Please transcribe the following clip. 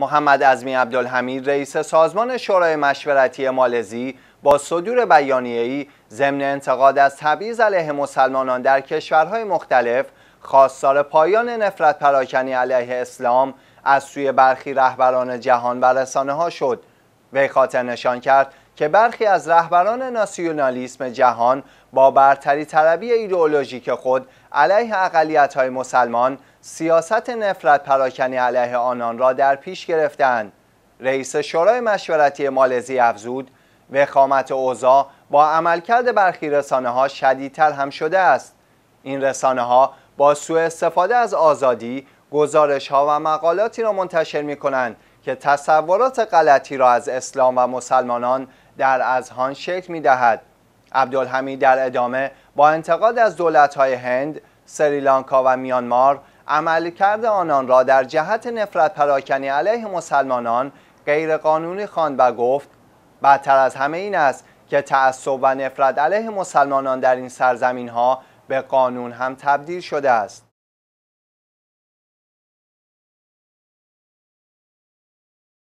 محمد ازمی عبدالحمید رئیس سازمان شورای مشورتی مالزی با صدور بیانیه‌ای ضمن انتقاد از تبعیض علیه مسلمانان در کشورهای مختلف خواستار پایان نفرت پراکنی علیه اسلام از سوی برخی رهبران جهان و رسانه ها شد وی خاطر نشان کرد که برخی از رهبران ناسیونالیسم جهان با برتری طلبی ایدئولوژیک خود علیه اقلیت‌های مسلمان سیاست نفرت پراکنی علیه آنان را در پیش گرفتند رئیس شورای مشورتی مالزی افزود وخامت اوزا با عملکرد برخی رسانه ها شدیدتر هم شده است این رسانه ها با سوء استفاده از آزادی گزارش ها و مقالاتی را منتشر می کنند که تصورات غلطی را از اسلام و مسلمانان در ازهان شکل می دهد عبدالحمید در ادامه با انتقاد از دولت های هند، سریلانکا و میانمار عملکرد آنان را در جهت نفرت پراکنی علیه مسلمانان غیر قانونی خواند و گفت بدتر از همه این است که تعصب و نفرت علیه مسلمانان در این سرزمین ها به قانون هم تبدیل شده است